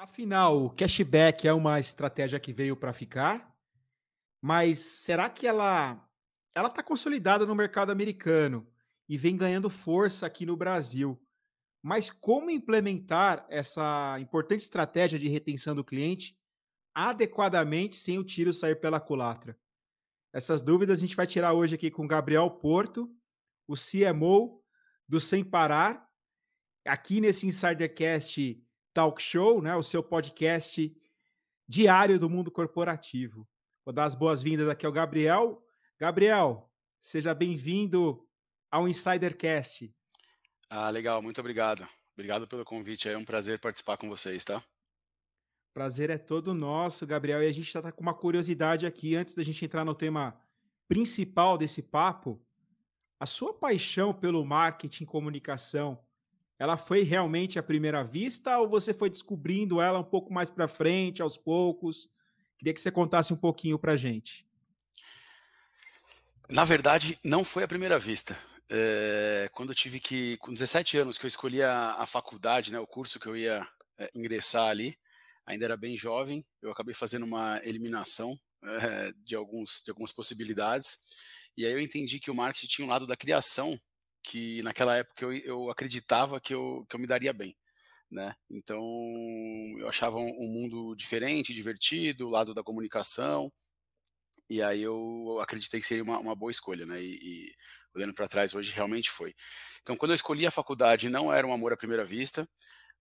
Afinal, o cashback é uma estratégia que veio para ficar, mas será que ela ela está consolidada no mercado americano e vem ganhando força aqui no Brasil? Mas como implementar essa importante estratégia de retenção do cliente adequadamente sem o tiro sair pela culatra? Essas dúvidas a gente vai tirar hoje aqui com Gabriel Porto, o CMO do Sem Parar. Aqui nesse Insidercast Talk Show, né, o seu podcast diário do mundo corporativo. Vou dar as boas-vindas aqui ao Gabriel. Gabriel, seja bem-vindo ao Insidercast. Ah, legal, muito obrigado. Obrigado pelo convite, é um prazer participar com vocês, tá? Prazer é todo nosso, Gabriel. E a gente está tá com uma curiosidade aqui, antes da gente entrar no tema principal desse papo, a sua paixão pelo marketing e comunicação ela foi realmente à primeira vista ou você foi descobrindo ela um pouco mais para frente, aos poucos? Queria que você contasse um pouquinho para gente. Na verdade, não foi à primeira vista. É, quando eu tive que, com 17 anos, que eu escolhi a, a faculdade, né, o curso que eu ia é, ingressar ali, ainda era bem jovem, eu acabei fazendo uma eliminação é, de, alguns, de algumas possibilidades, e aí eu entendi que o marketing tinha um lado da criação que naquela época eu, eu acreditava que eu, que eu me daria bem. Né? Então eu achava um, um mundo diferente, divertido, o lado da comunicação, e aí eu acreditei que seria uma, uma boa escolha, né? E, e olhando para trás hoje realmente foi. Então quando eu escolhi a faculdade não era um amor à primeira vista,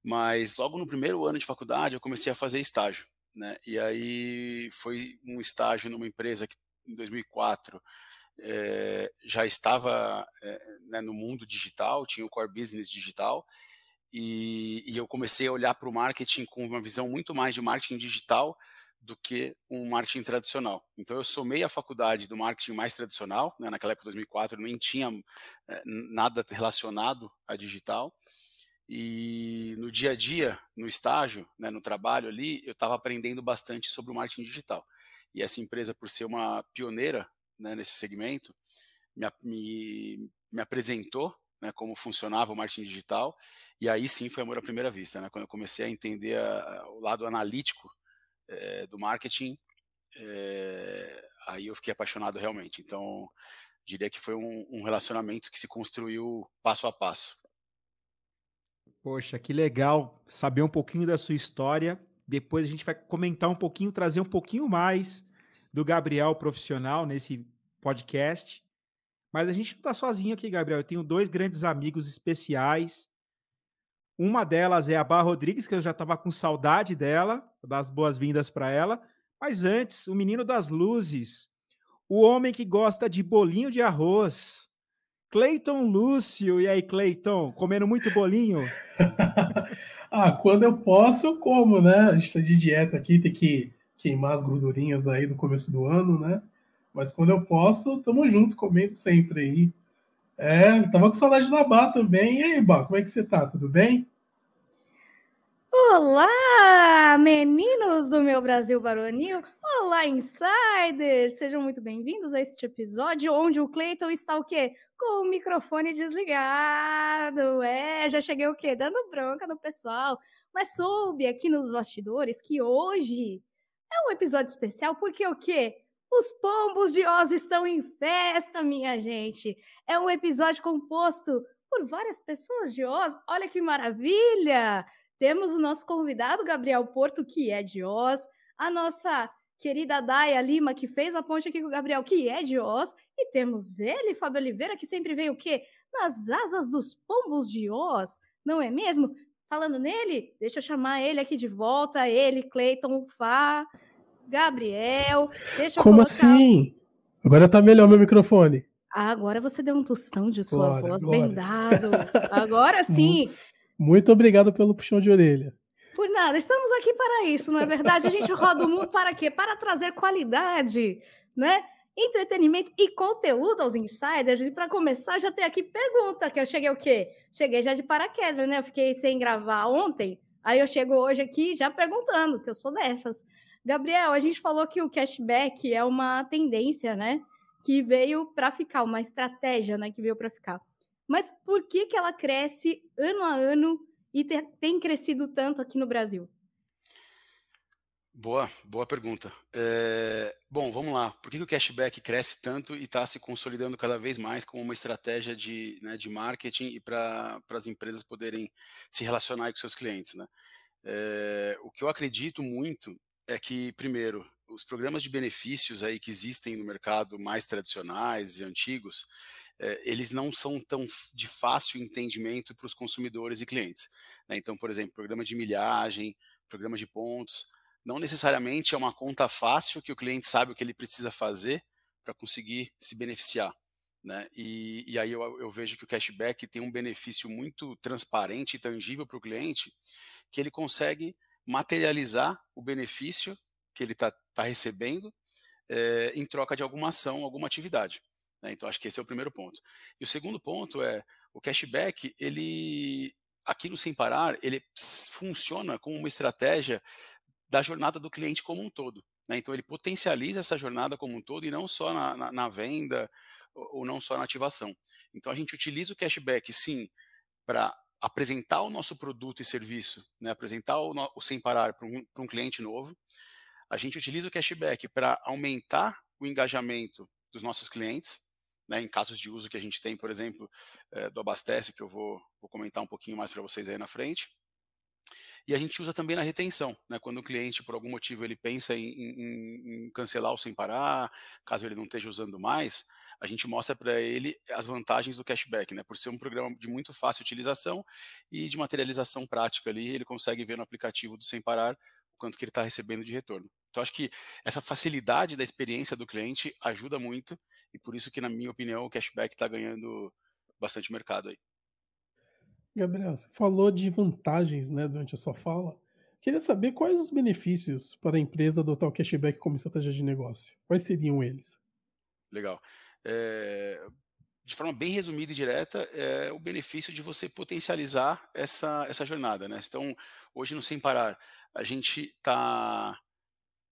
mas logo no primeiro ano de faculdade eu comecei a fazer estágio, né? E aí foi um estágio numa empresa que em 2004 é, já estava é, né, no mundo digital, tinha o core business digital, e, e eu comecei a olhar para o marketing com uma visão muito mais de marketing digital do que um marketing tradicional. Então eu somei a faculdade do marketing mais tradicional, né, naquela época 2004 nem tinha é, nada relacionado a digital, e no dia a dia, no estágio, né, no trabalho ali, eu estava aprendendo bastante sobre o marketing digital. E essa empresa, por ser uma pioneira né, nesse segmento, me, me, me apresentou né, como funcionava o marketing digital, e aí sim foi amor à primeira vista, né, quando eu comecei a entender a, a, o lado analítico é, do marketing, é, aí eu fiquei apaixonado realmente. Então, diria que foi um, um relacionamento que se construiu passo a passo. Poxa, que legal saber um pouquinho da sua história. Depois a gente vai comentar um pouquinho, trazer um pouquinho mais do Gabriel profissional nesse podcast. Mas a gente não está sozinho aqui, Gabriel. Eu tenho dois grandes amigos especiais. Uma delas é a Bar Rodrigues, que eu já estava com saudade dela, das boas-vindas para ela. Mas antes, o menino das luzes, o homem que gosta de bolinho de arroz, Cleiton Lúcio. E aí, Cleiton, comendo muito bolinho? ah, quando eu posso, eu como, né? A gente está de dieta aqui, tem que queimar as gordurinhas aí do começo do ano, né? Mas quando eu posso, tamo junto, comendo sempre aí. É, tava com saudade da Bá também. E aí, Bá, como é que você tá? Tudo bem? Olá, meninos do meu Brasil Baronil! Olá, insiders! Sejam muito bem-vindos a este episódio onde o Cleiton está o quê? Com o microfone desligado. É, já cheguei o quê? Dando bronca no pessoal. Mas soube aqui nos bastidores que hoje é um episódio especial porque o quê? Os pombos de Oz estão em festa, minha gente. É um episódio composto por várias pessoas de Oz. Olha que maravilha! Temos o nosso convidado Gabriel Porto, que é de Oz, a nossa querida Daia Lima, que fez a ponte aqui com o Gabriel, que é de Oz, e temos ele, Fábio Oliveira, que sempre vem o quê? Nas asas dos pombos de Oz, não é mesmo? Falando nele, deixa eu chamar ele aqui de volta, ele, Cleiton, Fá, Gabriel. Deixa eu Como colocar... assim? Agora tá melhor meu microfone. Ah, agora você deu um tostão de sua voz, bendado. Agora sim. Muito obrigado pelo puxão de orelha. Por nada, estamos aqui para isso, não é verdade? A gente roda o mundo para quê? Para trazer qualidade, né? entretenimento e conteúdo aos insiders. E para começar, já tem aqui pergunta, que eu cheguei o quê? Cheguei já de paraquedas, né? Eu fiquei sem gravar ontem, aí eu chego hoje aqui já perguntando, que eu sou dessas. Gabriel, a gente falou que o cashback é uma tendência, né? Que veio para ficar, uma estratégia, né? Que veio para ficar. Mas por que, que ela cresce ano a ano e tem crescido tanto aqui no Brasil? Boa, boa pergunta. É, bom, vamos lá. Por que, que, o cashback cresce tanto e está se consolidando cada vez mais como uma estratégia de, né, de marketing e para as empresas poderem se relacionar com seus clientes? Né? É, o que eu acredito muito é que, primeiro, os programas de benefícios aí que existem no mercado mais tradicionais e antigos, eh, eles não são tão de fácil entendimento para os consumidores e clientes. Né? Então, por exemplo, programa de milhagem, programa de pontos, não necessariamente é uma conta fácil que o cliente sabe o que ele precisa fazer para conseguir se beneficiar. Né? E, e aí eu, eu, vejo que o cashback tem um benefício muito transparente e tangível para o cliente, que ele consegue materializar o benefício que ele está tá recebendo é, em troca de alguma ação, alguma atividade. Né? Então acho que esse é o primeiro ponto. E o segundo ponto é o cashback, ele aquilo sem parar, ele funciona como uma estratégia da jornada do cliente como um todo. Né? Então, ele potencializa essa jornada como um todo e não só na, na, na venda ou, não só na ativação. Então, a gente utiliza o cashback, sim, para apresentar o nosso produto e serviço, né? apresentar o, o, sem parar para um, um, cliente novo. A gente utiliza o cashback para aumentar o engajamento dos nossos clientes, né? em casos de uso que a gente tem, por exemplo, é, do Abastece, que eu vou, vou comentar um pouquinho mais para vocês aí na frente. E a gente usa também na retenção, né? quando o cliente, por algum motivo, ele pensa em, em, em cancelar o sem parar, caso ele não esteja usando mais, a gente mostra para ele as vantagens do cashback, né? Por ser um programa de muito fácil utilização e de materialização prática ali, ele consegue ver no aplicativo do Sem Parar o quanto que ele está recebendo de retorno. Então, acho que essa facilidade da experiência do cliente ajuda muito e por isso que, na minha opinião, o cashback está ganhando bastante mercado aí. Gabriel, você falou de vantagens né, durante a sua fala. Queria saber quais os benefícios para a empresa adotar o cashback como estratégia de negócio. Quais seriam eles? Legal. É, de forma bem resumida e direta, é o benefício de você potencializar essa, essa jornada. Né? Então, hoje no Sem Parar, a gente está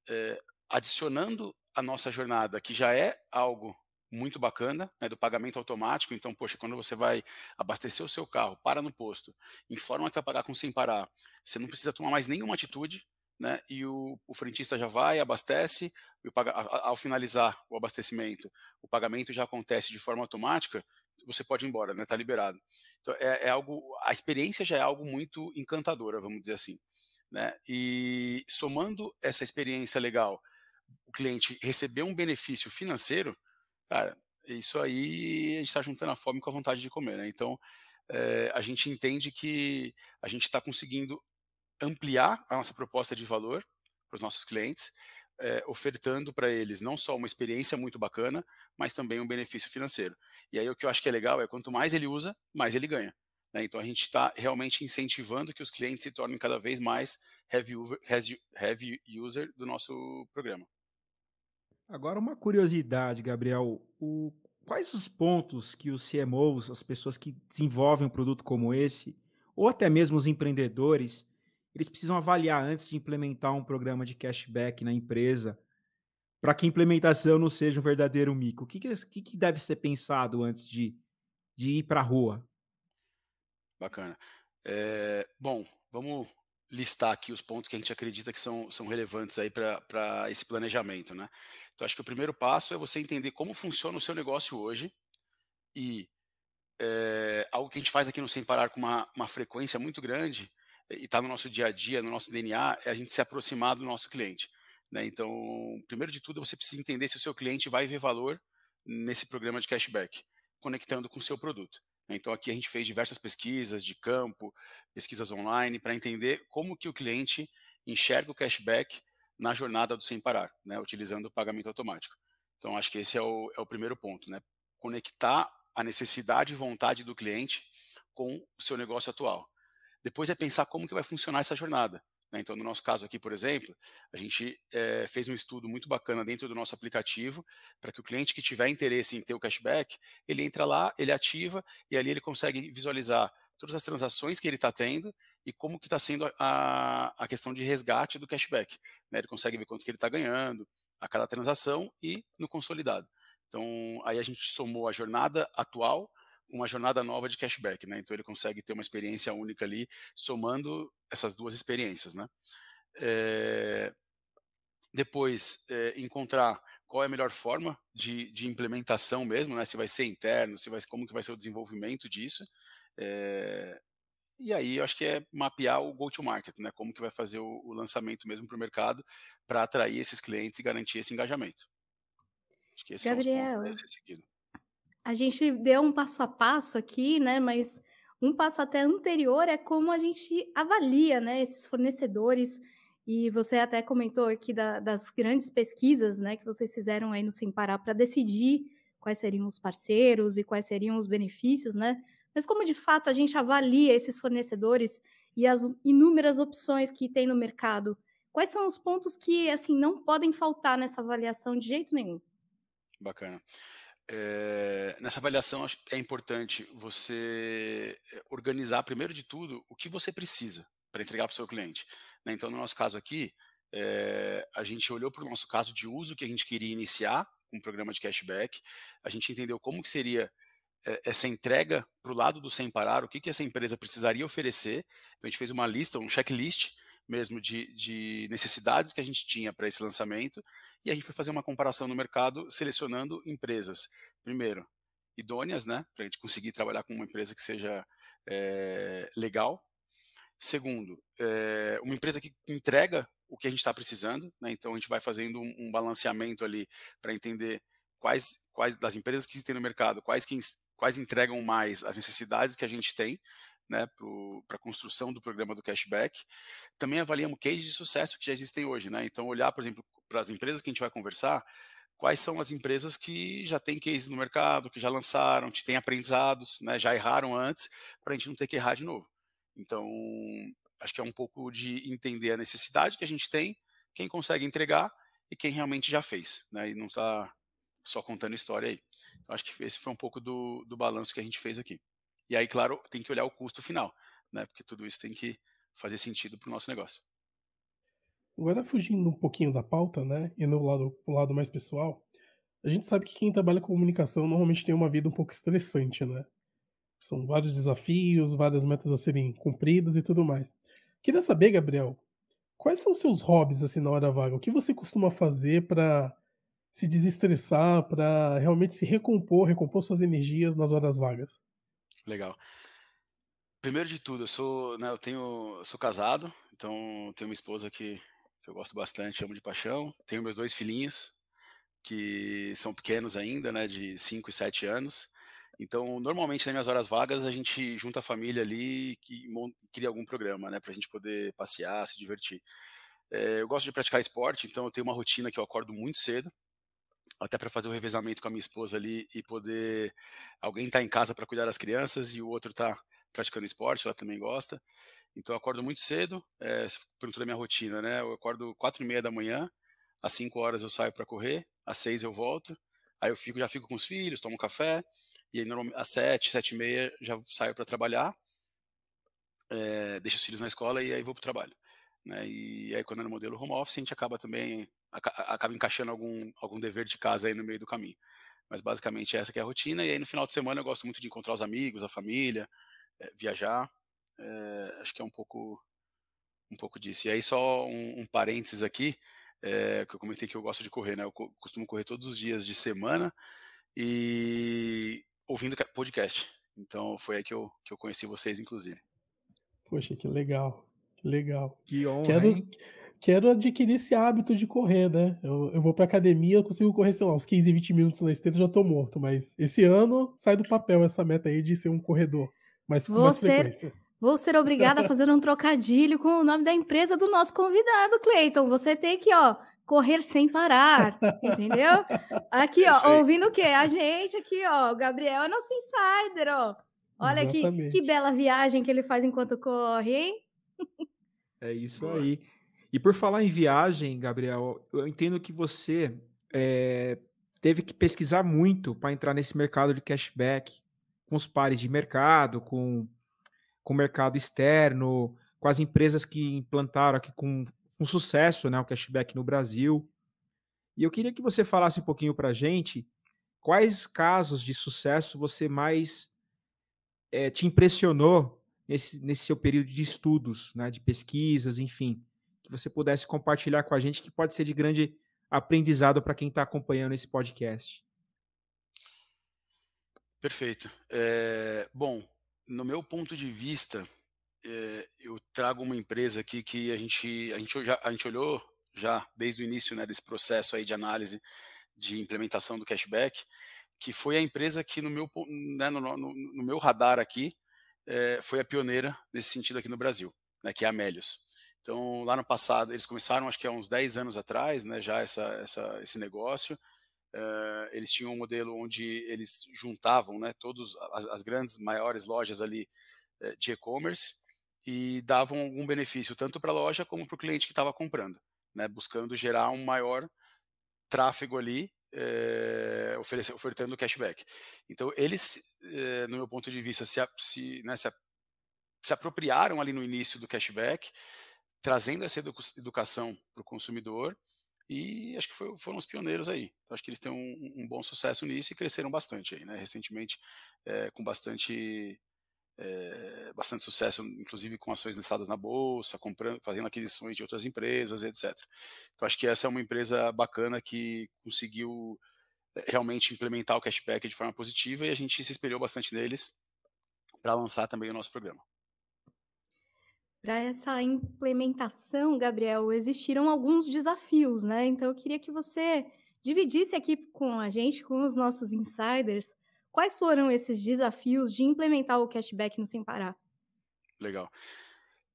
é, eh, adicionando a nossa jornada, que já é algo muito bacana, né, do pagamento automático. Então, poxa, quando você vai abastecer o seu carro, para no posto, informa que vai pagar com sem parar, você não precisa tomar mais nenhuma atitude, né? E o, o frentista já vai, abastece, e o a, ao finalizar o abastecimento, o pagamento já acontece de forma automática, você pode ir embora, né? Tá liberado. Então, é, é algo, a experiência já é algo muito encantadora, vamos dizer assim. Né? E somando essa experiência legal, o cliente receber um benefício financeiro, Cara, isso aí a gente está juntando a fome com a vontade de comer, né? Então, é, a gente entende que a gente está conseguindo ampliar a nossa proposta de valor para os nossos clientes, é, ofertando para eles não só uma experiência muito bacana, mas também um benefício financeiro. E aí o que eu acho que é legal é quanto mais ele usa, mais ele ganha. Né? Então a gente está realmente incentivando que os clientes se tornem cada vez mais heavy, over, heavy user do nosso programa. Agora, uma curiosidade, Gabriel. O, quais os pontos que os CMOs, as pessoas que desenvolvem um produto como esse, ou até mesmo os empreendedores, eles precisam avaliar antes de implementar um programa de cashback na empresa para que a implementação não seja um verdadeiro mico? O que, que, que deve ser pensado antes de, de ir para a rua? Bacana. É, bom, vamos listar aqui os pontos que a gente acredita que são, são relevantes aí para esse planejamento, né? Então, acho que o primeiro passo é você entender como funciona o seu negócio hoje e é, algo que a gente faz aqui no Sem Parar com uma, uma frequência muito grande eh, e está no nosso dia a dia, no nosso DNA, é a gente se aproximar do nosso cliente. Né? Então, primeiro de tudo, você precisa entender se o seu cliente vai ver valor nesse programa de cashback, conectando com o seu produto. Então aqui a gente fez diversas pesquisas de campo, pesquisas online, para entender como que o cliente enxerga o cashback na jornada do sem parar, né, utilizando o pagamento automático. Então acho que esse é o, é o primeiro ponto, né, conectar a necessidade e vontade do cliente com o seu negócio atual. Depois é pensar como que vai funcionar essa jornada. Né, então, no nosso caso aqui, por exemplo, a gente é, fez um estudo muito bacana dentro do nosso aplicativo para que o cliente que tiver interesse em ter o cashback, ele entra lá, ele ativa e ali ele consegue visualizar todas as transações que ele está tendo e como que está sendo a, a questão de resgate do cashback. Né? Ele consegue ver quanto que ele está ganhando a cada transação e no consolidado. Então, aí a gente somou a jornada atual uma jornada nova de cashback, né? Então ele consegue ter uma experiência única ali, somando essas duas experiências, né? É... Depois, é, encontrar qual é a melhor forma de, de implementação mesmo, né? Se vai ser interno, se vai, como que vai ser o desenvolvimento disso. É... E aí, eu acho que é mapear o go-to-market, né? Como que vai fazer o, o lançamento mesmo para o mercado para atrair esses clientes e garantir esse engajamento. Acho que esses Gabriel, são os pontos a gente deu um passo a passo aqui, né? Mas um passo até anterior é como a gente avalia, né? Esses fornecedores. E você até comentou aqui da, das grandes pesquisas, né? Que vocês fizeram aí no Sem Parar para decidir quais seriam os parceiros e quais seriam os benefícios, né? Mas como de fato a gente avalia esses fornecedores e as inúmeras opções que tem no mercado? Quais são os pontos que assim não podem faltar nessa avaliação de jeito nenhum? Bacana é, nessa avaliação é importante você eh, organizar, primeiro de tudo, o que você precisa para entregar para o seu cliente. Né? Então, no nosso caso aqui, é, a gente olhou para o nosso caso de uso que a gente queria iniciar com um programa de cashback, a gente entendeu como que seria essa entrega para o lado do sem parar, o que, que essa empresa precisaria oferecer. Então, a gente fez uma lista, um checklist mesmo de, de necessidades que a gente tinha para esse lançamento, e a gente foi fazer uma comparação no mercado, selecionando empresas, primeiro, idôneas, né, para a gente conseguir trabalhar com uma empresa que seja é, legal. Segundo, é, uma empresa que entrega o que a gente está precisando, né, então a gente vai fazendo um, um balanceamento ali para entender quais, quais das empresas que existem no mercado, quais que quais entregam mais as necessidades que a gente tem né, para a construção do programa do cashback. Também avaliamos cases de sucesso que já existem hoje. Né? Então, olhar, por exemplo, para as empresas que a gente vai conversar, quais são as empresas que já têm cases no mercado, que já lançaram, que têm aprendizados, né, já erraram antes, para a gente não ter que errar de novo. Então, acho que é um pouco de entender a necessidade que a gente tem, quem consegue entregar e quem realmente já fez, né? E não está só contando história aí. Então, acho que esse foi um pouco do, do balanço que a gente fez aqui. E aí, claro, tem que olhar o custo final, né? Porque tudo isso tem que fazer sentido para o nosso negócio. Agora, fugindo um pouquinho da pauta, né? E no lado, no lado mais pessoal, a gente sabe que quem trabalha com comunicação normalmente tem uma vida um pouco estressante, né? São vários desafios, várias metas a serem cumpridas e tudo mais. Queria saber, Gabriel, quais são os seus hobbies assim na hora vaga? O que você costuma fazer para se desestressar, para realmente se recompor, recompor suas energias nas horas vagas? Legal. Primeiro de tudo, eu sou, né, eu tenho, sou casado, então tenho uma esposa que, que eu gosto bastante, amo de paixão. Tenho meus dois filhinhos, que são pequenos ainda, né, de 5 e 7 anos. Então, normalmente nas minhas horas vagas, a gente junta a família ali e cria algum programa, né, a gente poder passear, se divertir. É, eu gosto de praticar esporte, então eu tenho uma rotina que eu acordo muito cedo, até para fazer o um revezamento com a minha esposa ali e poder alguém tá em casa para cuidar das crianças e o outro tá praticando esporte, ela também gosta. Então eu acordo muito cedo, é, você perguntou da minha rotina, né? Eu acordo quatro e meia da manhã, às 5 horas eu saio para correr, às 6 eu volto, aí eu fico, já fico com os filhos, tomo um café, e aí às 7, 7 e meia já saio para trabalhar, é, deixo os filhos na escola e aí vou para o trabalho. Né? E aí quando é no modelo home office a gente acaba também acaba encaixando algum, algum dever de casa aí no meio do caminho. Mas basicamente essa que é a rotina, e aí no final de semana eu gosto muito de encontrar os amigos, a família, é, viajar. É, acho que é um pouco, um pouco disso. E aí só um, um parênteses aqui, é, que eu comentei que eu gosto de correr, né? Eu costumo correr todos os dias de semana e ouvindo podcast. Então foi aí que eu, que eu conheci vocês, inclusive. Poxa, que legal, que legal. Que honra. Quero, quero adquirir esse hábito de correr, né? Eu, eu vou pra academia, eu consigo correr, sei lá, uns 15, 20 minutos na esteira, já tô morto. Mas esse ano sai do papel essa meta aí de ser um corredor. Mas com Você... mais frequência. Vou ser obrigada a fazer um trocadilho com o nome da empresa do nosso convidado, Cleiton. Você tem que, ó, correr sem parar, entendeu? Aqui, é ó, ouvindo o quê? A gente aqui, ó, o Gabriel é nosso insider, ó. Olha aqui, que, que bela viagem que ele faz enquanto corre, hein? É isso aí. E por falar em viagem, Gabriel, eu entendo que você é, teve que pesquisar muito para entrar nesse mercado de cashback, com os pares de mercado, com, o mercado externo, com as empresas que implantaram aqui com, com sucesso né, o cashback no Brasil. E eu queria que você falasse um pouquinho para a gente quais casos de sucesso você mais é, te impressionou nesse, nesse seu período de estudos, né, de pesquisas, enfim que você pudesse compartilhar com a gente, que pode ser de grande aprendizado para quem está acompanhando esse podcast. Perfeito. É, bom, no meu ponto de vista, é, eu trago uma empresa aqui que a gente, a gente, já, a gente olhou já desde o início né, desse processo aí de análise de implementação do cashback, que foi a empresa que no meu, né, no, no, no, meu radar aqui é, foi a pioneira nesse sentido aqui no Brasil, né, que é a Melios. Então, lá no passado, eles começaram, acho que há uns 10 anos atrás, né, já essa, essa, esse negócio. Uh, eles tinham um modelo onde eles juntavam né, todas as, grandes, maiores lojas ali eh, de e-commerce e davam algum benefício tanto para a loja como para o cliente que estava comprando, né, buscando gerar um maior tráfego ali, eh, oferecendo ofertando cashback. Então, eles, no meu ponto de vista, se, se, né, se, se apropriaram ali no início do cashback trazendo essa educação para o consumidor e acho que foi, foram os pioneiros aí. Então, acho que eles têm um, um, bom sucesso nisso e cresceram bastante aí, né? Recentemente, é, com bastante, é, bastante sucesso, inclusive com ações listadas na bolsa, comprando, fazendo aquisições de outras empresas, etc. Então, acho que essa é uma empresa bacana que conseguiu eh, realmente implementar o cashback de forma positiva e a gente se espelhou bastante neles para lançar também o nosso programa. Para essa implementação, Gabriel, existiram alguns desafios, né? Então eu queria que você dividisse aqui com a gente, com os nossos insiders, quais foram esses desafios de implementar o cashback no Sem Parar. Legal.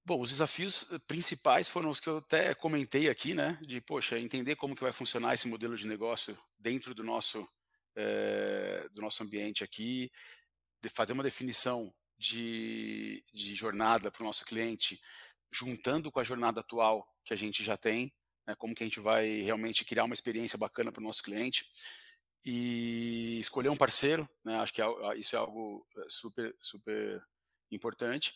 Bom, os desafios eh, principais foram os que eu até comentei aqui, né? De, poxa, entender como que vai funcionar esse modelo de negócio dentro do nosso, é, do nosso ambiente aqui, de fazer uma definição de, de jornada para o nosso cliente, juntando com a jornada atual que a gente já tem, né, como que a gente vai realmente criar uma experiência bacana para o nosso cliente e escolher um parceiro, né, acho que é isso é algo eh, super, super importante.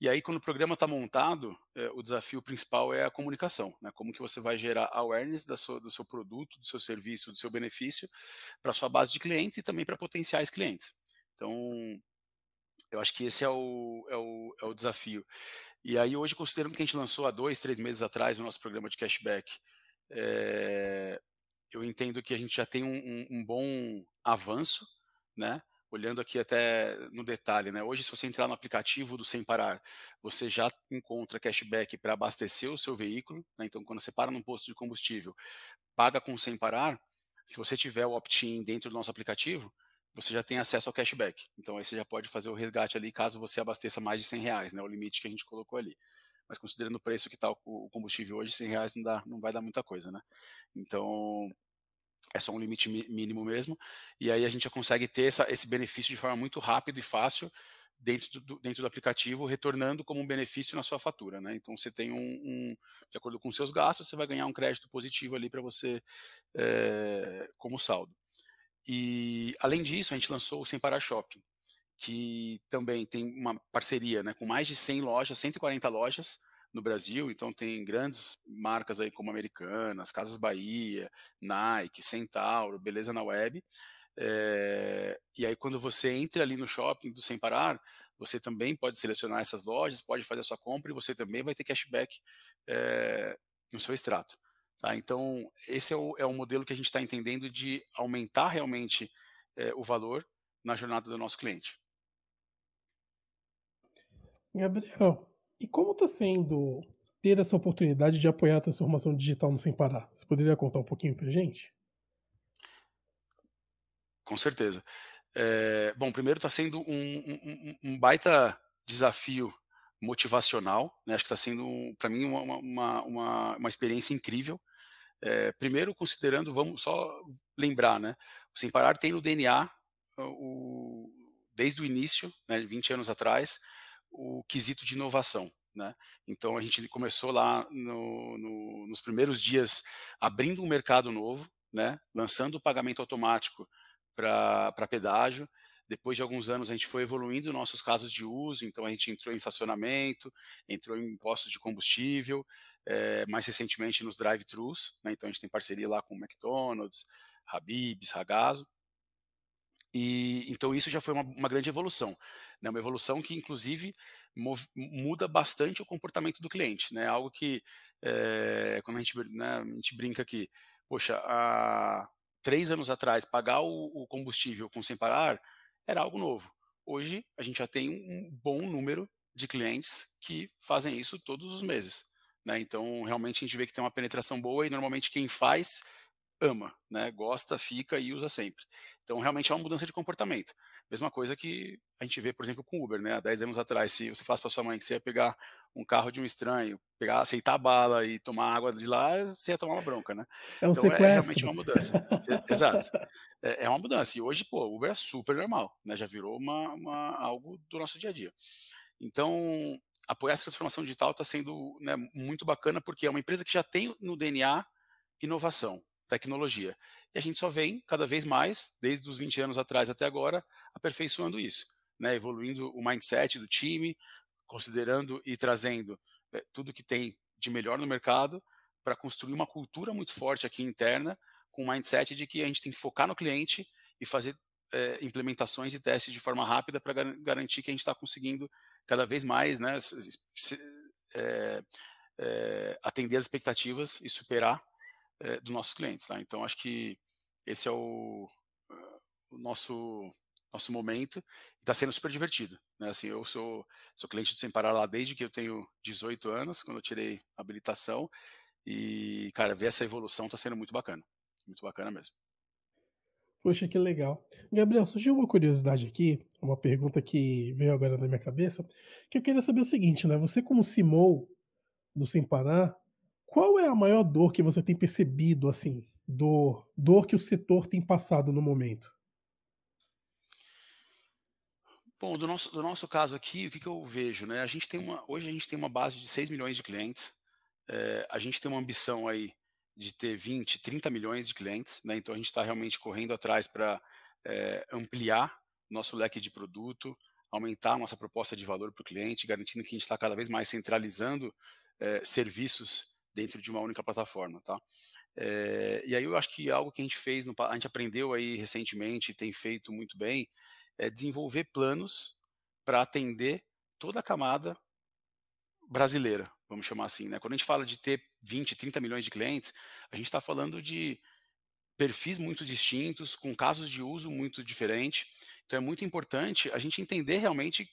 E aí, quando o programa está montado, eh, o desafio principal é a comunicação, né? Como que você vai gerar awareness sua, do seu produto, do seu serviço, do seu benefício para sua base de clientes e também para potenciais clientes. Então, eu acho que esse é o, é o, é o desafio. E aí, hoje, considerando que a gente lançou há dois, três meses atrás o nosso programa de cashback, é, eu entendo que a gente já tem um, um, um bom avanço, né? olhando aqui até no detalhe, né? Hoje, se você entrar no aplicativo do Sem Parar, você já encontra cashback para abastecer o seu veículo. Né? Então, quando você para num posto de combustível, paga com Sem Parar. Se você tiver o opt-in dentro do nosso aplicativo, você já tem acesso ao cashback. Então aí você já pode fazer o resgate ali caso você abasteça mais de 100 reais, né, o limite que a gente colocou ali. Mas considerando o preço que está o combustível hoje, 100 reais não, dá, não vai dar muita coisa, né? Então é só um limite mínimo mesmo. E aí a gente já consegue ter essa, esse benefício de forma muito rápida e fácil dentro do, dentro do aplicativo, retornando como um benefício na sua fatura. Né? Então você tem um, um de acordo com seus gastos, você vai ganhar um crédito positivo ali para você é, como saldo. E, além disso, a gente lançou o Sem Parar Shopping, que também tem uma parceria né, com mais de 100 lojas, 140 lojas no Brasil. Então, tem grandes marcas aí como Americanas, Casas Bahia, Nike, Centauro, Beleza na Web. É, e aí, quando você entra ali no shopping do Sem Parar, você também pode selecionar essas lojas, pode fazer a sua compra e você também vai ter cashback é, no seu extrato. Tá? Então, esse é o, é o modelo que a gente está entendendo de aumentar realmente é, o valor na jornada do nosso cliente. Gabriel, e como está sendo ter essa oportunidade de apoiar a transformação digital no Sem Parar? Você poderia contar um pouquinho para a gente? Com certeza. É, bom, primeiro está sendo um, um, um, baita desafio motivacional. Né? Acho que está sendo, para mim, uma, uma, uma, uma, experiência incrível. É, primeiro, considerando, vamos só lembrar, né? O Sem Parar tem no DNA, ah, o, desde o início, né, 20 anos atrás, o quesito de inovação. Né? Então, a gente começou lá no, no, nos primeiros dias abrindo um mercado novo, né? lançando o pagamento automático para pedágio, depois de alguns anos, a gente foi evoluindo nossos casos de uso, então a gente entrou em estacionamento, entrou em postos de combustível, é, mais recentemente nos drive-thrus, né? então a gente tem parceria lá com McDonald's, Habib's, Ragazzo. E, então isso já foi uma, uma, grande evolução, né? uma evolução que inclusive muda bastante o comportamento do cliente, né? Algo que é, quando a gente, né, a gente brinca aqui, poxa, há três anos atrás pagar o combustível com sem parar era algo novo. Hoje, a gente já tem um bom número de clientes que fazem isso todos os meses. Né? Então, realmente, a gente vê que tem uma penetração boa e, normalmente, quem faz ama, né? Gosta, fica e usa sempre. Então realmente é uma mudança de comportamento. Mesma coisa que a gente vê, por exemplo, com Uber, né? Há 10 anos atrás, se você falasse para sua mãe que você ia pegar um carro de um estranho, pegar, aceitar a bala e tomar água de lá, você ia tomar uma bronca, né? É um então sequestro. é realmente uma mudança. Exato. É, é, uma mudança. E hoje, pô, Uber é super normal, né? Já virou uma, uma algo do nosso dia a dia. Então, apoiar essa transformação digital está sendo né, muito bacana porque é uma empresa que já tem no DNA inovação tecnologia. E a gente só vem cada vez mais, desde os 20 anos atrás até agora, aperfeiçoando isso, né? evoluindo o mindset do time, considerando e trazendo é, tudo que tem de melhor no mercado para construir uma cultura muito forte aqui interna, com o mindset de que a gente tem que focar no cliente e fazer é, implementações e testes de forma rápida para gar garantir que a gente está conseguindo cada vez mais né, se, se, eh, é, atender as expectativas e superar é, dos nossos clientes. Tá? Então, acho que esse é o, eh, o nosso nosso momento e está sendo super divertido. Né? Assim, eu sou, sou cliente do Sem Parar lá desde que eu tenho 18 anos, quando eu tirei a habilitação. E, cara, ver essa evolução está sendo muito bacana. Muito bacana mesmo. Poxa, que legal. Gabriel, surgiu uma curiosidade aqui, uma pergunta que veio agora na minha cabeça, que eu queria saber o seguinte, né? Você como CMO do Sem Parar, qual é a maior dor que você tem percebido, assim, dor, dor que o setor tem passado no momento? Bom, do nosso, do nosso caso aqui, o que, que eu vejo, né? A gente tem uma, hoje a gente tem uma base de 6 milhões de clientes, é, a gente tem uma ambição aí de ter 20, 30 milhões de clientes, né? Então a gente está realmente correndo atrás para é, eh, ampliar nosso leque de produto, aumentar nossa proposta de valor para o cliente, garantindo que a gente está cada vez mais centralizando é, serviços dentro de uma única plataforma, tá? É, e aí eu acho que algo que a gente fez, no, a gente aprendeu aí recentemente, tem feito muito bem, é desenvolver planos para atender toda a camada brasileira, vamos chamar assim, né? Quando a gente fala de ter 20, 30 milhões de clientes, a gente está falando de perfis muito distintos, com casos de uso muito diferente. Então é muito importante a gente entender realmente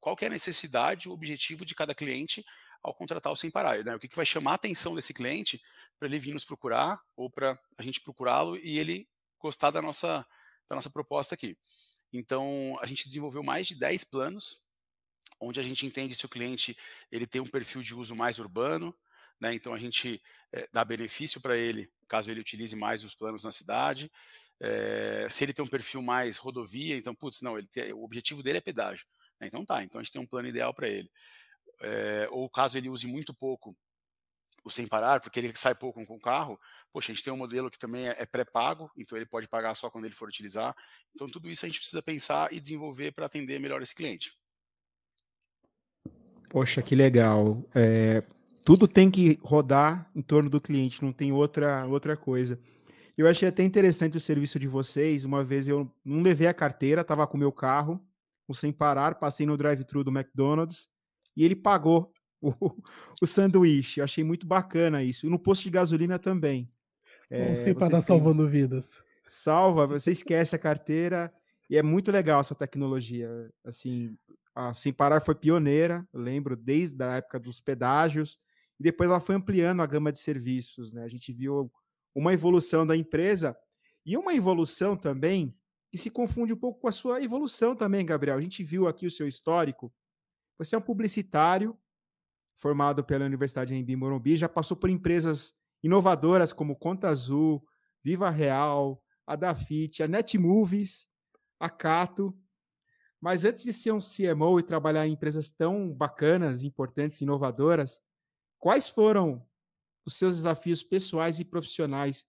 qual é a necessidade, o objetivo de cada cliente ao contratar o sem parar. Né? O que, que vai chamar a atenção desse cliente para ele vir nos procurar ou para a gente procurá-lo e ele gostar da nossa, da nossa proposta aqui. Então, a gente desenvolveu mais de 10 planos, onde a gente entende se o cliente ele tem um perfil de uso mais urbano, né? então a gente é, dá benefício para ele, caso ele utilize mais os planos na cidade. É, se ele tem um perfil mais rodovia, então, putz, não, ele tem, o objetivo dele é pedágio. Né? Então tá, então a gente tem um plano ideal para ele é, ou caso ele use muito pouco o sem parar, porque ele sai pouco com o carro, poxa, a gente tem um modelo que também é, é pré-pago, então ele pode pagar só quando ele for utilizar. Então, tudo isso a gente precisa pensar e desenvolver para atender melhor esse cliente. Poxa, que legal. É, tudo tem que rodar em torno do cliente, não tem outra, outra coisa. Eu achei até interessante o serviço de vocês. Uma vez eu não levei a carteira, estava com o meu carro, o sem parar, passei no drive-thru do McDonald's e ele pagou o, o sanduíche. Eu achei muito bacana isso. E no posto de gasolina também. É, assim para parar tá salvando têm... vidas. Salva, você esquece a carteira e é muito legal essa tecnologia. Assim, a Sem Parar foi pioneira, lembro, desde a época dos pedágios, e depois ela foi ampliando a gama de serviços. Né? A gente viu uma evolução da empresa e uma evolução também que se confunde um pouco com a sua evolução também, Gabriel. A gente viu aqui o seu histórico, você é um publicitário formado pela Universidade em Morumbi, já passou por empresas inovadoras como Conta Azul, Viva Real, a Dafit, a Netmovies, a Cato. Mas antes de ser um CMO e trabalhar em empresas tão bacanas, importantes, inovadoras, quais foram os seus desafios pessoais e profissionais?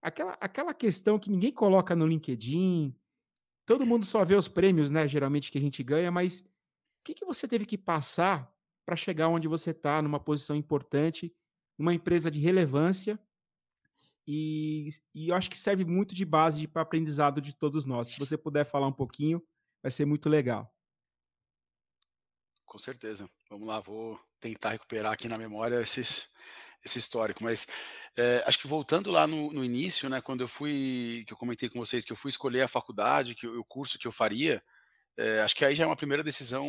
Aquela, aquela questão que ninguém coloca no LinkedIn, todo mundo só vê os prêmios, né, geralmente, que a gente ganha, mas que, que você teve que passar para chegar onde você está, numa posição importante, numa empresa de relevância? E, e eu acho que serve muito de base para aprendizado de todos nós. Se você puder falar um pouquinho, vai ser muito legal. Com certeza. Vamos lá, vou tentar recuperar aqui na memória esses, esse histórico. Mas é, acho que voltando lá no, no, início, né, quando eu fui, que eu comentei com vocês que eu fui escolher a faculdade, que o curso que eu faria, é, acho que aí já é uma primeira decisão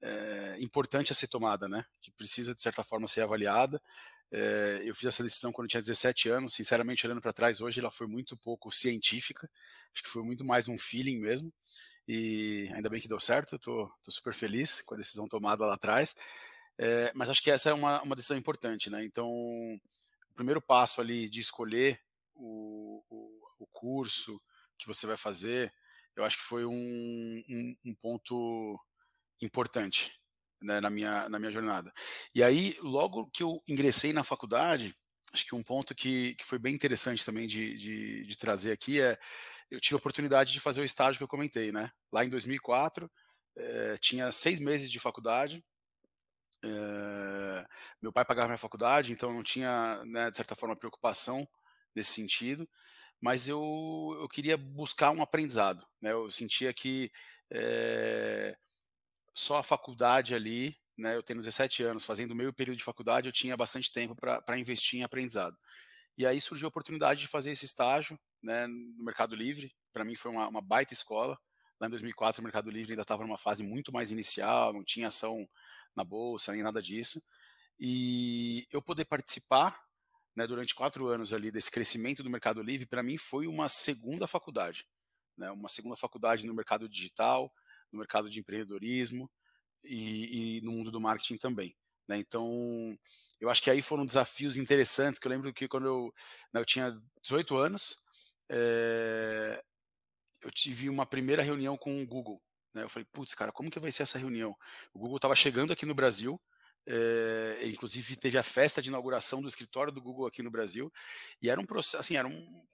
é, importante a ser tomada, né? Que precisa, de certa forma, ser avaliada. É, eu fiz essa decisão quando eu tinha 17 anos. Sinceramente, olhando para trás, hoje ela foi muito pouco científica. Acho que foi muito mais um feeling mesmo. E ainda bem que deu certo. Estou super feliz com a decisão tomada lá atrás. É, mas acho que essa é uma, uma, decisão importante, né? Então, o primeiro passo ali de escolher o, o, o curso que você vai fazer, eu acho que foi um, um, um ponto importante né, na, minha, na minha jornada. E aí, logo que eu ingressei na faculdade, acho que um ponto que, que foi bem interessante também de, de, de, trazer aqui é eu tive a oportunidade de fazer o estágio que eu comentei, né? Lá em 2004, eh, tinha seis meses de faculdade. Eh, meu pai pagava minha faculdade, então não tinha, né, de certa forma, preocupação nesse sentido mas eu, eu queria buscar um aprendizado. Né? Eu sentia que é, só a faculdade ali, né? eu tenho 17 anos, fazendo meio período de faculdade, eu tinha bastante tempo para investir em aprendizado. E aí surgiu a oportunidade de fazer esse estágio né, no Mercado Livre. Para mim foi uma, uma, baita escola. Lá em 2004, o Mercado Livre ainda estava numa fase muito mais inicial, não tinha ação na bolsa, nem nada disso. E eu poder participar né, durante quatro anos ali desse crescimento do Mercado Livre, para mim foi uma segunda faculdade, né, uma segunda faculdade no mercado digital, no mercado de empreendedorismo e, e no mundo do marketing também. Né, então, eu acho que aí foram desafios interessantes, que eu lembro que quando eu, né, eu tinha 18 anos, é, eu tive uma primeira reunião com o Google. Né, eu falei, putz, cara, como que vai ser essa reunião? O Google estava chegando aqui no Brasil, é, inclusive teve a festa de inauguração do escritório do Google aqui no Brasil e era um processo, assim, era um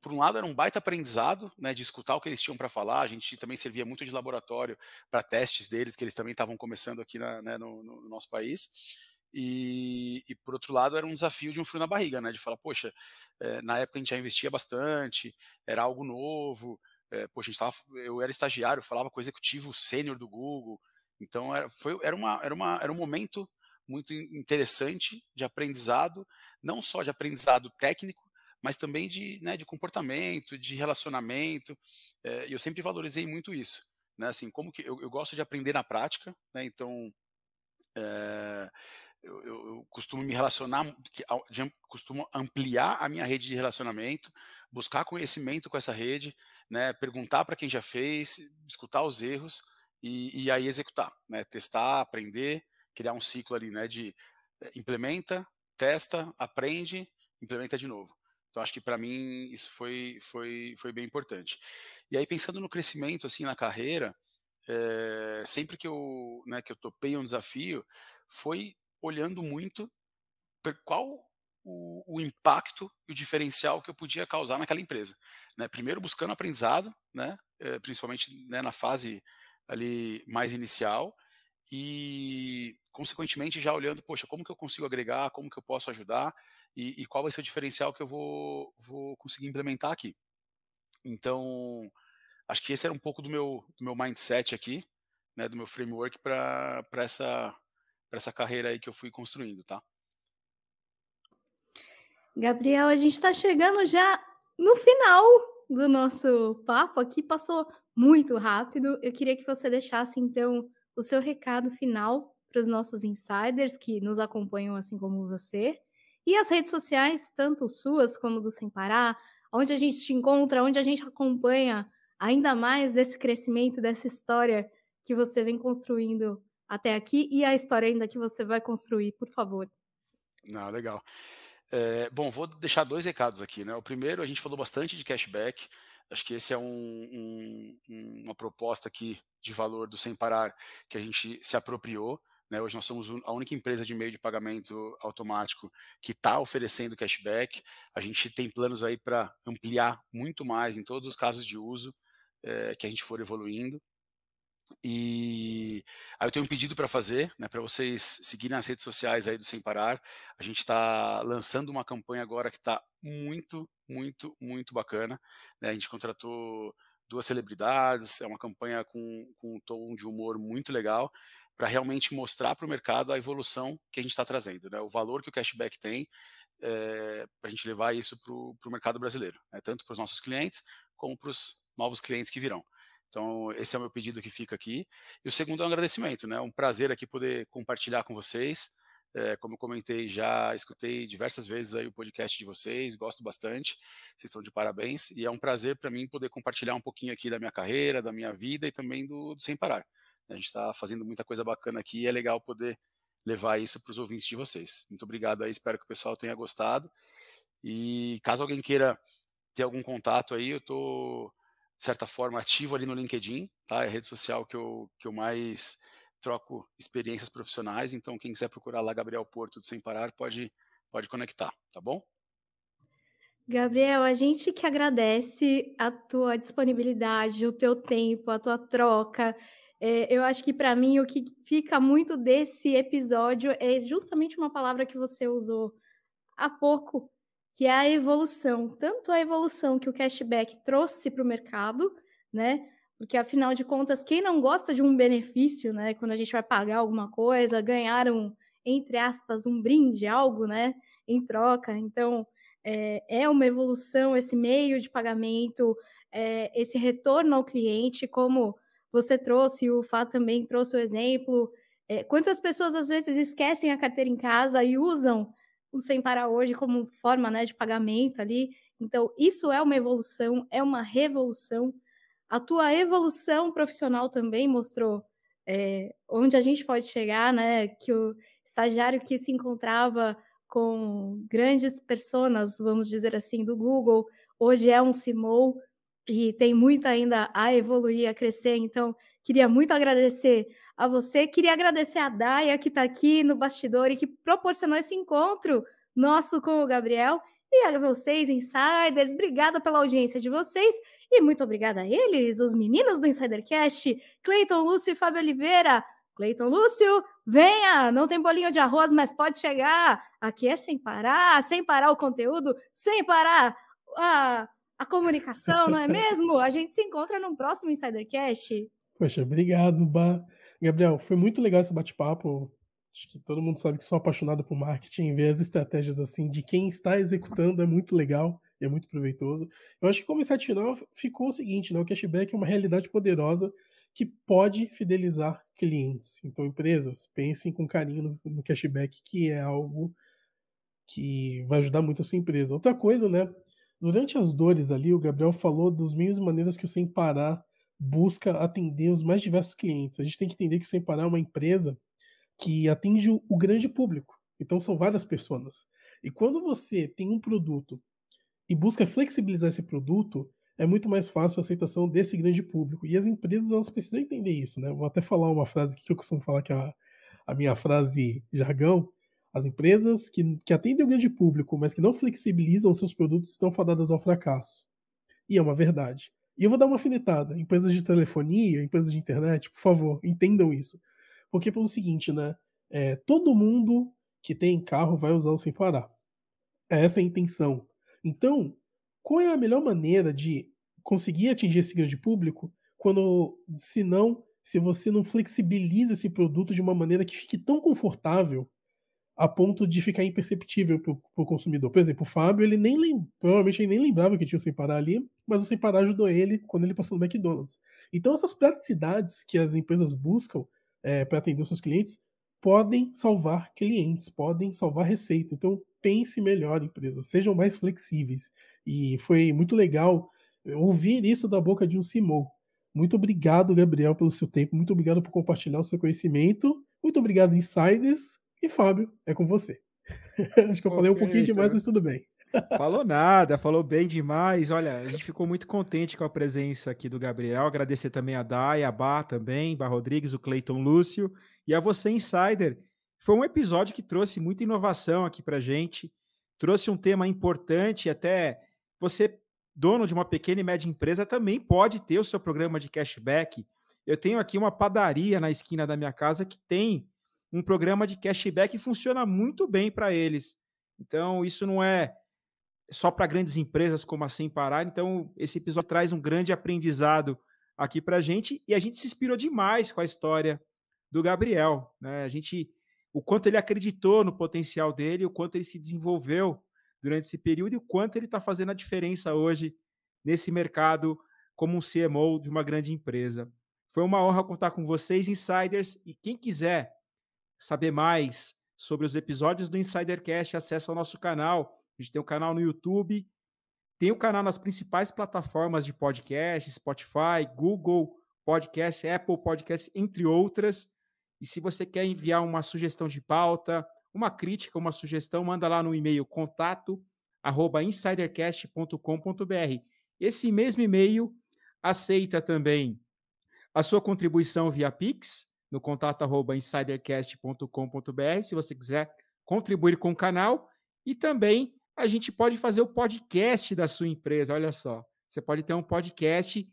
por um lado era um baita aprendizado, né, de escutar o que eles tinham para falar. A gente também servia muito de laboratório para testes deles que eles também estavam começando aqui na, né, no, no, nosso país. E, e, por outro lado era um desafio de um frio na barriga, né, de falar, poxa, é, na época a gente já investia bastante, era algo novo. É, poxa, tava, eu era estagiário, falava com o executivo sênior do Google. Então era, foi, era, uma, era, uma, era um momento muito interessante de aprendizado, não só de aprendizado técnico, mas também de, né, de comportamento, de relacionamento. É, eu sempre valorizei muito isso, né? Assim, como que eu, eu gosto de aprender na prática, né? Então é, eu, eu, costumo me relacionar, costumo ampliar a minha rede de relacionamento, buscar conhecimento com essa rede, né, perguntar para quem já fez, escutar os erros e, e aí executar, né, testar, aprender criar um ciclo ali, né, de eh, implementa, testa, aprende, implementa de novo. Então acho que para mim isso foi, foi, foi bem importante. E aí pensando no crescimento assim na carreira, é, sempre que eu, né, que eu topei um desafio, foi olhando muito qual o, o, impacto e o diferencial que eu podia causar naquela empresa. Né? Primeiro buscando aprendizado, né? Eh, principalmente né, na fase ali mais inicial, e, consequentemente já olhando, poxa, como que eu consigo agregar, como que eu posso ajudar e, e qual vai ser o diferencial que eu vou, vou conseguir implementar aqui. Então, acho que esse era um pouco do meu, do meu mindset aqui, né, do meu framework para essa, essa carreira aí que eu fui construindo, tá? Gabriel, a gente está chegando já no final do nosso papo aqui, passou muito rápido. Eu queria que você deixasse, então, o seu recado final para os nossos insiders que nos acompanham assim como você. E as redes sociais, tanto suas como do Sem Parar, onde a gente te encontra, onde a gente acompanha ainda mais desse crescimento, dessa história que você vem construindo até aqui e a história ainda que você vai construir, por favor. Ah, legal. É, bom, vou deixar dois recados aqui. Né? O primeiro, a gente falou bastante de cashback. Acho que esse é um, um, uma proposta aqui de valor do Sem Parar que a gente se apropriou. Né? Hoje nós somos a única empresa de meio de pagamento automático que está oferecendo cashback. A gente tem planos aí para ampliar muito mais em todos os casos de uso é, que a gente for evoluindo. E aí eu tenho um pedido para fazer, né, para vocês seguirem as redes sociais aí do Sem Parar. A gente está lançando uma campanha agora que está muito, muito, muito bacana. Né? A gente contratou duas celebridades, é uma campanha com, com um tom de humor muito legal para realmente mostrar para o mercado a evolução que a gente está trazendo, né? o valor que o cashback tem é, eh, para a gente levar isso para o mercado brasileiro, né? tanto para os nossos clientes como para os novos clientes que virão. Então, esse é o meu pedido que fica aqui. E o segundo é um agradecimento, né? um prazer aqui poder compartilhar com vocês é, como eu comentei, já escutei diversas vezes aí o podcast de vocês, gosto bastante, vocês estão de parabéns, e é um prazer para mim poder compartilhar um pouquinho aqui da minha carreira, da minha vida e também do, do Sem Parar. Né, a gente está fazendo muita coisa bacana aqui e é legal poder levar isso para os ouvintes de vocês. Muito obrigado aí, espero que o pessoal tenha gostado. E caso alguém queira ter algum contato aí, eu estou, de certa forma, ativo ali no LinkedIn, tá? É a rede social que eu, que eu mais troco experiências profissionais, então quem quiser procurar lá Gabriel Porto do Sem Parar pode, pode conectar, tá bom? Gabriel, a gente que agradece a tua disponibilidade, o teu tempo, a tua troca. É, eu acho que para mim o que fica muito desse episódio é justamente uma palavra que você usou há pouco, que é a evolução. Tanto a evolução que o cashback trouxe para o mercado, né? Porque, afinal de contas, quem não gosta de um benefício, né? Quando a gente vai pagar alguma coisa, ganhar um, entre aspas, um brinde, algo, né? Em troca. Então, é, é uma evolução esse meio de pagamento, é, esse retorno ao cliente, como você trouxe, o Fá também trouxe o exemplo. É, quantas pessoas às vezes esquecem a carteira em casa e usam o Sem Parar hoje como forma né, de pagamento ali? Então, isso é uma evolução, é uma revolução a tua evolução profissional também mostrou é, onde a gente pode chegar, né? Que o estagiário que se encontrava com grandes personas, vamos dizer assim, do Google, hoje é um CMO e tem muito ainda a evoluir, a crescer. Então, queria muito agradecer a você, queria agradecer a Daia, que está aqui no bastidor e que proporcionou esse encontro nosso com o Gabriel. E a vocês, insiders, obrigada pela audiência de vocês e muito obrigada a eles, os meninos do Insidercast, Cleiton Lúcio e Fábio Oliveira. Cleiton Lúcio, venha! Não tem bolinho de arroz, mas pode chegar. Aqui é sem parar, sem parar o conteúdo, sem parar a, a comunicação, não é mesmo? A gente se encontra no próximo Insidercast. Poxa, obrigado, ba... Gabriel. Foi muito legal esse bate-papo. Acho que todo mundo sabe que sou apaixonado por marketing, ver as estratégias assim de quem está executando é muito legal, é muito proveitoso. Eu acho que como insight final ficou o seguinte, né? O cashback é uma realidade poderosa que pode fidelizar clientes. Então, empresas, pensem com carinho no, cashback, que é algo que vai ajudar muito a sua empresa. Outra coisa, né? Durante as dores ali, o Gabriel falou dos meios e maneiras que o Sem Parar busca atender os mais diversos clientes. A gente tem que entender que o Sem Parar é uma empresa que atinge o grande público. Então são várias pessoas. E quando você tem um produto e busca flexibilizar esse produto, é muito mais fácil a aceitação desse grande público. E as empresas elas precisam entender isso, né? Vou até falar uma frase aqui que eu costumo falar que é a, a minha frase jargão. As empresas que, que atendem o grande público, mas que não flexibilizam seus produtos, estão fadadas ao fracasso. E é uma verdade. E eu vou dar uma finetada. Empresas de telefonia, empresas de internet, por favor, entendam isso. Porque pelo seguinte, né? É, todo mundo que tem carro vai usar o sem parar. É essa a intenção. Então, qual é a melhor maneira de conseguir atingir esse grande público quando, se não, se você não flexibiliza esse produto de uma maneira que fique tão confortável a ponto de ficar imperceptível para o consumidor. Por exemplo, o Fábio, ele nem provavelmente ele nem lembrava que tinha o sem parar ali, mas o sem parar ajudou ele quando ele passou no McDonald's. Então essas praticidades que as empresas buscam é, para atender os seus clientes podem salvar clientes, podem salvar receita. Então pense melhor, empresa, sejam mais flexíveis. E foi muito legal ouvir isso da boca de um CMO. Muito obrigado, Gabriel, pelo seu tempo. Muito obrigado por compartilhar o seu conhecimento. Muito obrigado, insiders. E Fábio, é com você. Acho que eu okay, falei um pouquinho demais, então. mas tudo bem. Falou nada, falou bem demais. Olha, a gente ficou muito contente com a presença aqui do Gabriel. Agradecer também a Dai, a Bá também, Bar Rodrigues, o Cleiton Lúcio e a você, Insider. Foi um episódio que trouxe muita inovação aqui a gente, trouxe um tema importante, até você, dono de uma pequena e média empresa, também pode ter o seu programa de cashback. Eu tenho aqui uma padaria na esquina da minha casa que tem um programa de cashback e funciona muito bem para eles. Então, isso não é só para grandes empresas como a Sem Parar. Então, esse episódio traz um grande aprendizado aqui para a gente e a gente se inspirou demais com a história do Gabriel. Né? A gente, o quanto ele acreditou no potencial dele, o quanto ele se desenvolveu durante esse período e o quanto ele está fazendo a diferença hoje nesse mercado como um CMO de uma grande empresa. Foi uma honra contar com vocês, insiders, e quem quiser saber mais sobre os episódios do Insidercast, acessa o nosso canal a gente tem o um canal no YouTube, tem o um canal nas principais plataformas de podcast, Spotify, Google Podcast, Apple Podcast, entre outras. E se você quer enviar uma sugestão de pauta, uma crítica, uma sugestão, manda lá no e-mail contato arroba insidercast.com.br. Esse mesmo e-mail aceita também a sua contribuição via Pix no contato arroba insidercast.com.br se você quiser contribuir com o canal e também a gente pode fazer o podcast da sua empresa. Olha só, você pode ter um podcast,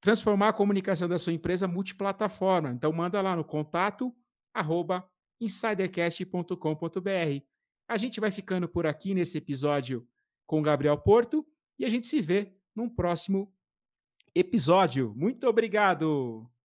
transformar a comunicação da sua empresa multiplataforma. Então manda lá no contato arroba insidercast.com.br. A gente vai ficando por aqui nesse episódio com o Gabriel Porto e a gente se vê num próximo episódio. Muito obrigado!